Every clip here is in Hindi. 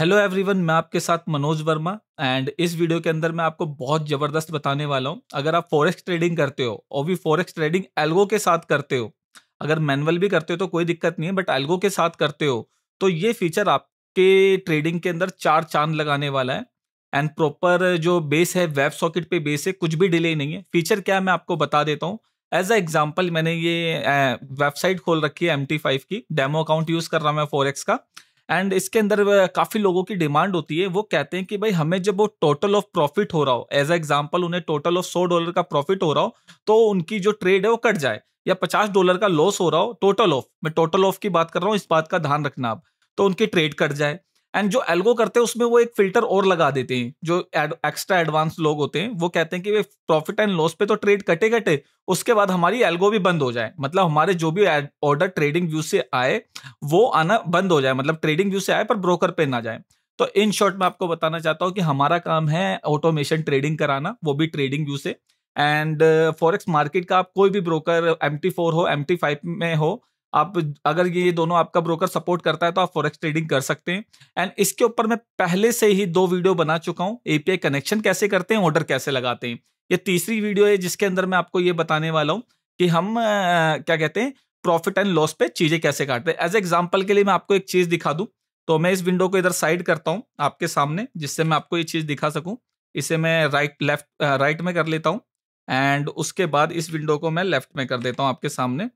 हेलो एवरीवन मैं आपके साथ मनोज वर्मा एंड इस वीडियो के अंदर मैं आपको बहुत ज़बरदस्त बताने वाला हूँ अगर आप फॉरेक्स ट्रेडिंग करते हो और भी फॉरेक्स ट्रेडिंग एल्गो के साथ करते हो अगर मैनुअल भी करते हो तो कोई दिक्कत नहीं है बट एल्गो के साथ करते हो तो ये फीचर आपके ट्रेडिंग के अंदर चार चांद लगाने वाला है एंड प्रॉपर जो बेस है वेब सॉकेट पे बेस है कुछ भी डिले नहीं है फीचर क्या है मैं आपको बता देता हूँ एज अ एग्जाम्पल मैंने ये वेबसाइट खोल रखी है एम की डेमो अकाउंट यूज़ कर रहा हूँ मैं फॉरेक्स का एंड इसके अंदर काफ़ी लोगों की डिमांड होती है वो कहते हैं कि भाई हमें जब वो टोटल ऑफ प्रॉफिट हो रहा हो एज एग्जाम्पल उन्हें टोटल ऑफ सौ डॉलर का प्रॉफिट हो रहा हो तो उनकी जो ट्रेड है वो कट जाए या पचास डॉलर का लॉस हो रहा हो टोटल ऑफ मैं टोटल ऑफ की बात कर रहा हूँ इस बात का ध्यान रखना आप तो उनकी ट्रेड कट जाए एंड जो एल्गो करते हैं उसमें वो एक फिल्टर और लगा देते हैं जो एक्स्ट्रा एडवांस लोग होते हैं वो कहते हैं कि वे प्रॉफिट एंड लॉस पे तो ट्रेड कटे कटे उसके बाद हमारी एल्गो भी बंद हो जाए मतलब हमारे जो भी ऑर्डर ट्रेडिंग व्यू से आए वो आना बंद हो जाए मतलब ट्रेडिंग व्यू से आए पर ब्रोकर पे ना जाए तो इन शॉर्ट मैं आपको बताना चाहता हूँ कि हमारा काम है ऑटोमेशन ट्रेडिंग कराना वो भी ट्रेडिंग व्यू से एंड फॉरेक्स मार्केट का आप कोई भी ब्रोकर एम टी फोर हो एम टी फाइव में हो आप अगर ये दोनों आपका ब्रोकर सपोर्ट करता है तो आप फॉरेक्स ट्रेडिंग कर सकते हैं एंड इसके ऊपर मैं पहले से ही दो वीडियो बना चुका हूँ एपीआई कनेक्शन कैसे करते हैं ऑर्डर कैसे लगाते हैं ये तीसरी वीडियो है जिसके अंदर मैं आपको ये बताने वाला हूँ कि हम क्या कहते हैं प्रॉफिट एंड लॉस पे चीजें कैसे काटते हैं एज एग्जाम्पल के लिए मैं आपको एक चीज दिखा दूँ तो मैं इस विंडो को इधर साइड करता हूँ आपके सामने जिससे मैं आपको ये चीज दिखा सकूँ इसे मैं राइट लेफ्ट राइट में कर लेता हूँ एंड उसके बाद इस विंडो को मैं लेफ्ट में कर देता हूँ आपके सामने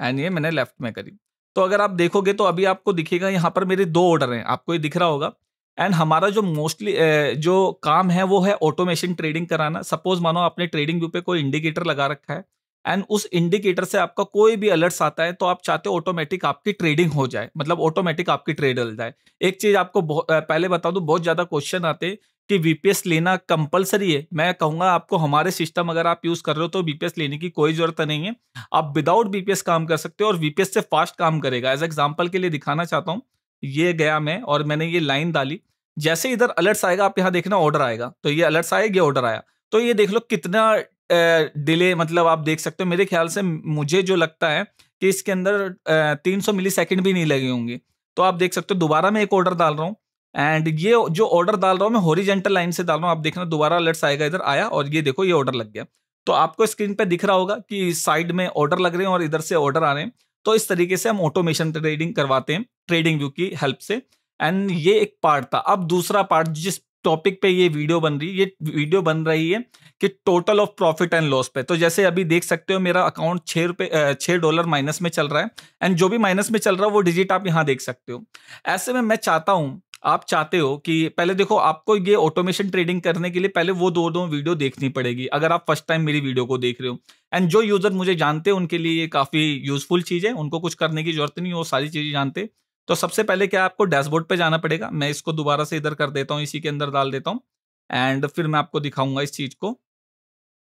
एंड ये मैंने लेफ्ट में करी तो अगर आप देखोगे तो अभी आपको दिखेगा यहाँ पर मेरे दो ऑर्डर हैं आपको ये दिख रहा होगा एंड हमारा जो मोस्टली जो काम है वो है ऑटोमेशन ट्रेडिंग कराना सपोज मानो आपने ट्रेडिंग व्यू पे कोई इंडिकेटर लगा रखा है एंड उस इंडिकेटर से आपका कोई भी अलर्ट्स आता है तो आप चाहते हो ऑटोमेटिक आपकी ट्रेडिंग हो जाए मतलब ऑटोमेटिक आपकी ट्रेड हो जाए एक चीज आपको पहले बता दूं बहुत ज्यादा क्वेश्चन आते हैं कि वीपीएस लेना कंपलसरी है मैं कहूंगा आपको हमारे सिस्टम अगर आप यूज़ कर रहे हो तो वीपीएस लेने की कोई ज़रूरत नहीं है आप विदाउट बीपीएस काम कर सकते हो और वीपीएस से फास्ट काम करेगा एज एग्जाम्पल के लिए दिखाना चाहता हूँ ये गया मैं और मैंने ये लाइन डाली जैसे इधर अलर्ट्स आएगा आप यहाँ देखना ऑर्डर आएगा तो ये अलर्ट्स आए ये ऑर्डर आया तो ये देख लो कितना डिले मतलब आप देख सकते हो मेरे ख्याल से मुझे जो लगता है कि इसके अंदर तीन सौ मिली सेकेंड भी नहीं लगे होंगे तो आप देख सकते हो दोबारा मैं एक ऑर्डर डाल रहा हूँ एंड ये जो ऑर्डर डाल रहा हूँ मैं हॉरिजेंटल लाइन से डाल रहा हूँ आप देखना दोबारा अलर्ट्स आएगा इधर आया और ये देखो ये ऑर्डर लग गया तो आपको स्क्रीन पे दिख रहा होगा कि साइड में ऑर्डर लग रहे हैं और इधर से ऑर्डर आ रहे हैं तो इस तरीके से हम ऑटोमेशन ट्रेडिंग करवाते हैं ट्रेडिंग व्यू की हेल्प से एंड ये एक पार्ट था अब दूसरा पार्ट जिस टॉपिक पे ये वीडियो बन रही है ये वीडियो बन रही है कि total of profit and loss पे तो जैसे अभी देख सकते हो मेरा अकाउंट छः रुपये छः डॉलर माइनस में चल रहा है एंड जो भी माइनस में चल रहा है वो डिजिट आप यहाँ देख सकते हो ऐसे में मैं चाहता हूँ आप चाहते हो कि पहले देखो आपको ये ऑटोमेशन ट्रेडिंग करने के लिए पहले वो दो दो वीडियो देखनी पड़ेगी अगर आप फर्स्ट टाइम मेरी वीडियो को देख रहे हो एंड जो यूजर मुझे जानते हैं उनके लिए ये काफी यूजफुल चीज है उनको कुछ करने की जरूरत नहीं वो सारी चीजें जानते तो सबसे पहले क्या आपको डैशबोर्ड पर जाना पड़ेगा मैं इसको दोबारा से इधर कर देता हूँ इसी के अंदर डाल देता हूँ एंड फिर मैं आपको दिखाऊंगा इस चीज को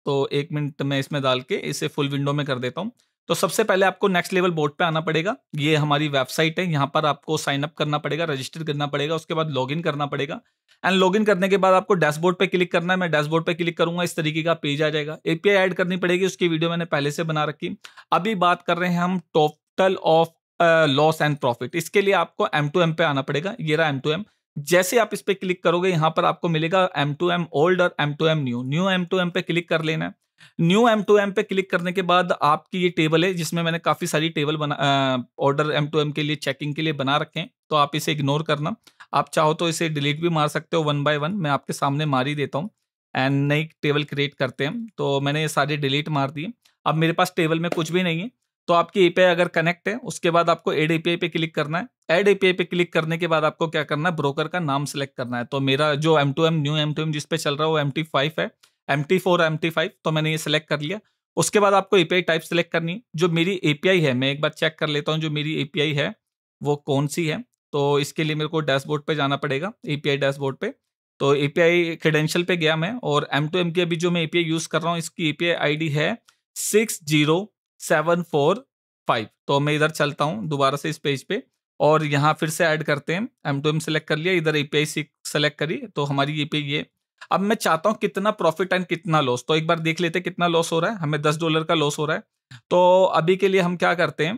तो एक मिनट में इसमें डाल के इसे फुल विंडो में कर देता हूँ तो सबसे पहले आपको नेक्स्ट लेवल बोर्ड पे आना पड़ेगा ये हमारी वेबसाइट है यहाँ पर आपको साइन अप करना पड़ेगा रजिस्टर करना पड़ेगा उसके बाद लॉगिन करना पड़ेगा एंड लॉगिन करने के बाद आपको डैशबोर्ड पे क्लिक करना है मैं डैशबोर्ड पे क्लिक करूंगा इस तरीके का पेज आ जाएगा एपीआई ऐड करनी पड़ेगी उसकी वीडियो मैंने पहले से बना रखी अभी बात कर रहे हैं हम total of loss and profit इसके लिए आपको एम टू एम पे आना पड़ेगा ये रहा एम टू एम जैसे आप इस पर क्लिक करोगे यहाँ पर आपको मिलेगा एम टू एम ओल्ड और M to M new new M to M पे क्लिक कर लेना है न्यू एम टू एम पे क्लिक करने के बाद आपकी ये टेबल है जिसमें मैंने काफ़ी सारी टेबल बना ऑर्डर एम टू एम के लिए चेकिंग के लिए बना रखे हैं तो आप इसे इग्नोर करना आप चाहो तो इसे डिलीट भी मार सकते हो वन बाय वन मैं आपके सामने मार ही देता हूँ एंड नई टेबल क्रिएट करते हैं तो मैंने ये सारे डिलीट मार दिए अब मेरे पास टेबल में कुछ भी नहीं है तो आपकी ए अगर कनेक्ट है उसके बाद आपको एड ए पे क्लिक करना है एड ए पे क्लिक करने के बाद आपको क्या करना है ब्रोकर का नाम सेलेक्ट करना है तो मेरा जो M to M new M to M जिसपे चल रहा है वो एम टी फाइव है M T four M T five तो मैंने ये सिलेक्ट कर लिया उसके बाद आपको ए टाइप सेलेक्ट करनी है जो मेरी ए है मैं एक बार चेक कर लेता हूँ जो मेरी ए है वो कौन सी है तो इसके लिए मेरे को डैशबोर्ड पे जाना पड़ेगा ए पी डैशबोर्ड पे तो ए पी क्रेडेंशियल पे गया मैं और एम टू एम की अभी जो मैं ए पी यूज़ कर रहा हूँ इसकी ए पी डी है six zero seven four five तो मैं इधर चलता हूँ दोबारा से इस पेज पे और यहाँ फिर से ऐड करते हैं एम टू एम सेलेक्ट कर लिया इधर ए पी आई सिलेक्ट करी तो हमारी ए पी ये अब मैं चाहता हूँ कितना प्रॉफिट एंड कितना लॉस तो एक बार देख लेते कितना लॉस हो रहा है हमें दस डॉलर का लॉस हो रहा है तो अभी के लिए हम क्या करते हैं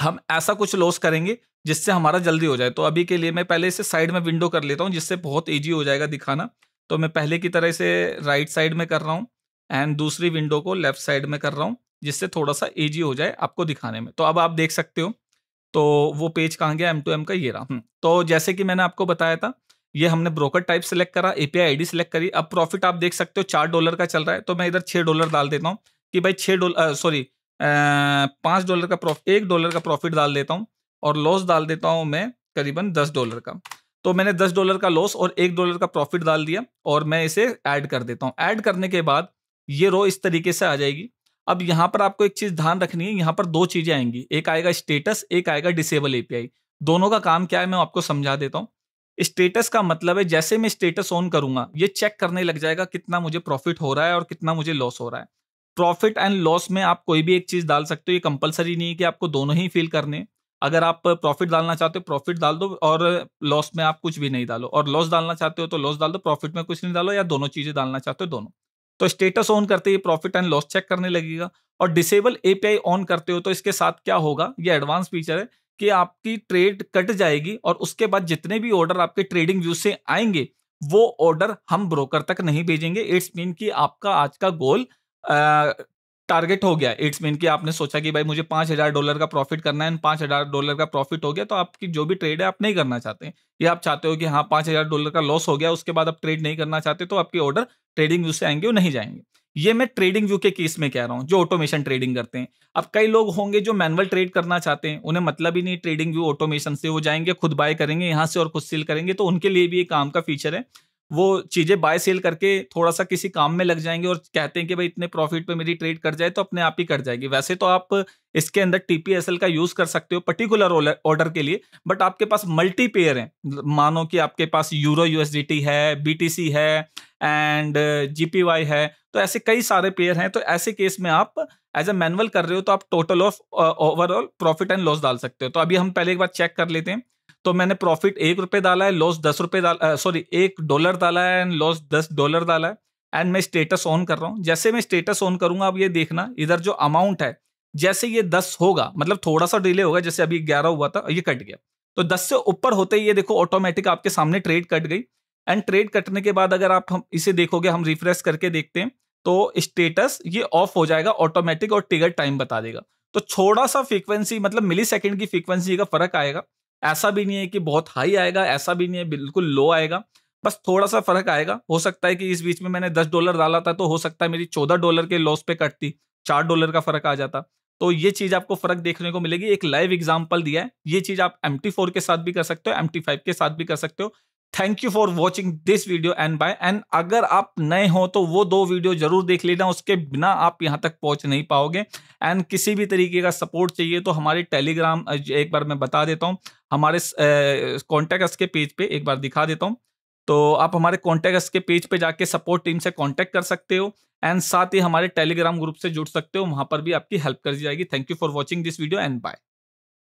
हम ऐसा कुछ लॉस करेंगे जिससे हमारा जल्दी हो जाए तो अभी के लिए मैं पहले इसे साइड में विंडो कर लेता हूँ जिससे बहुत ईजी हो जाएगा दिखाना तो मैं पहले की तरह इसे राइट साइड में कर रहा हूँ एंड दूसरी विंडो को लेफ्ट साइड में कर रहा हूँ जिससे थोड़ा सा ईजी हो जाए आपको दिखाने में तो अब आप देख सकते हो तो वो पेज कहाँ गया एम टू एम का ये रहा हम्म। तो जैसे कि मैंने आपको बताया था ये हमने ब्रोकर टाइप सेलेक्ट करा एपीआई आईडी सेलेक्ट करी अब प्रॉफिट आप देख सकते हो चार डॉलर का चल रहा है तो मैं इधर छः डॉलर डाल देता हूँ कि भाई छः डॉलर सॉरी पाँच डॉलर का प्रॉफिट एक डॉलर का प्रॉफिट डाल देता हूँ और लॉस डाल देता हूँ मैं करीबन दस डॉलर का तो मैंने दस डॉलर का लॉस और एक डॉलर का प्रॉफिट डाल दिया और मैं इसे ऐड कर देता हूँ ऐड करने के बाद ये रो इस तरीके से आ जाएगी अब यहाँ पर आपको एक चीज़ ध्यान रखनी है यहाँ पर दो चीज़ें आएंगी एक आएगा स्टेटस एक आएगा डिसेबल एपीआई दोनों का काम क्या है मैं आपको समझा देता हूँ स्टेटस का मतलब है जैसे मैं स्टेटस ऑन करूंगा ये चेक करने लग जाएगा कितना मुझे प्रॉफिट हो रहा है और कितना मुझे लॉस हो रहा है प्रॉफिट एंड लॉस में आप कोई भी एक चीज डाल सकते हो ये कंपलसरी नहीं है कि आपको दोनों ही फील करने अगर आप प्रॉफिट डालना चाहते हो प्रॉफिट डाल दो और लॉस में आप कुछ भी नहीं डालो और लॉस डालना चाहते हो तो लॉस डाल दो प्रॉफिट में कुछ नहीं डालो या दोनों चीजें डालना चाहते हो दोनों तो स्टेटस ऑन करते ही प्रॉफिट एंड लॉस चेक करने लगेगा और डिसेबल एपीआई ऑन करते हो तो इसके साथ क्या होगा ये एडवांस फीचर है कि आपकी ट्रेड कट जाएगी और उसके बाद जितने भी ऑर्डर आपके ट्रेडिंग व्यू से आएंगे वो ऑर्डर हम ब्रोकर तक नहीं भेजेंगे इट्स मीन कि आपका आज का गोल टारगेट हो गया इट्स मीन कि आपने सोचा कि भाई मुझे पाँच हज़ार डॉलर का प्रॉफिट करना है पाँच हज़ार डॉलर का प्रॉफिट हो गया तो आपकी जो भी ट्रेड है आप नहीं करना चाहते या आप चाहते हो कि हाँ पाँच हज़ार डॉलर का लॉस हो गया उसके बाद आप ट्रेड नहीं करना चाहते तो आपके ऑर्डर ट्रेडिंग व्यू से आएंगे वो नहीं जाएंगे ये मैं ट्रेडिंग व्यू के केस में कह रहा हूँ जो ऑटोमेशन ट्रेडिंग करते हैं अब कई लोग होंगे जो मैनुअल ट्रेड करना चाहते हैं उन्हें मतलब ही नहीं ट्रेडिंग व्यू ऑटोमेशन से वो जाएंगे खुद बाय करेंगे यहाँ से और खुद सेल करेंगे तो उनके लिए भी ये काम का फीचर है वो चीज़ें बाय सेल करके थोड़ा सा किसी काम में लग जाएंगे और कहते हैं कि भाई इतने प्रॉफिट पे मेरी ट्रेड कर जाए तो अपने आप ही कर जाएगी वैसे तो आप इसके अंदर टीपीएसएल का यूज़ कर सकते हो पर्टिकुलर ऑर्डर के लिए बट आपके पास मल्टी पेयर हैं मानो कि आपके पास यूरो यूएसडीटी है बीटीसी है एंड जी है तो ऐसे कई सारे पेयर हैं तो ऐसे केस में आप एज अ मैनुअल कर रहे हो तो आप total of overall profit and loss डाल सकते हो तो अभी हम पहले एक बार चेक कर लेते हैं तो मैंने प्रॉफिट एक रुपये डाला है लॉस दस रुपये डाला सॉरी एक डॉलर डाला है एंड लॉस दस डॉलर डाला है एंड मैं स्टेटस ऑन कर रहा हूँ जैसे मैं स्टेटस ऑन करूंगा अब ये देखना इधर जो अमाउंट है जैसे ये दस होगा मतलब थोड़ा सा डिले होगा जैसे अभी ग्यारह हुआ था ये कट गया तो दस से ऊपर होते ही ये देखो ऑटोमेटिक आपके सामने ट्रेड कट गई एंड ट्रेड कटने के बाद अगर आप हम इसे देखोगे हम रिफ्रेश करके देखते हैं तो स्टेटस ये ऑफ हो जाएगा ऑटोमेटिक और टिकट टाइम बता देगा तो थोड़ा सा फ्रीक्वेंसी मतलब मिली सेकेंड की फ्रीक्वेंसी का फर्क आएगा ऐसा भी नहीं है कि बहुत हाई आएगा ऐसा भी नहीं है बिल्कुल लो आएगा बस थोड़ा सा फर्क आएगा हो सकता है कि इस बीच में मैंने दस डॉलर डाला था तो हो सकता है मेरी चौदह डॉलर के लॉस पे कटती चार डॉलर का फर्क आ जाता तो ये चीज आपको फर्क देखने को मिलेगी एक लाइव एग्जाम्पल दिया है ये चीज आप एम के साथ भी कर सकते हो एम के साथ भी कर सकते हो thank you for watching this video and bye and अगर आप नए हो तो वो दो वीडियो जरूर देख लेना उसके बिना आप यहाँ तक पहुँच नहीं पाओगे एंड किसी भी तरीके का सपोर्ट चाहिए तो हमारे टेलीग्राम एक बार मैं बता देता हूँ हमारे कॉन्टैक्ट के पेज पे एक बार दिखा देता हूँ तो आप हमारे कॉन्टैक्ट के पेज पे जाके सपोर्ट टीम से कॉन्टैक्ट कर सकते हो एंड साथ ही हमारे टेलीग्राम ग्रुप से जुड़ सकते हो वहाँ पर भी आपकी हेल्प कर दी जाएगी thank you for watching this video and bye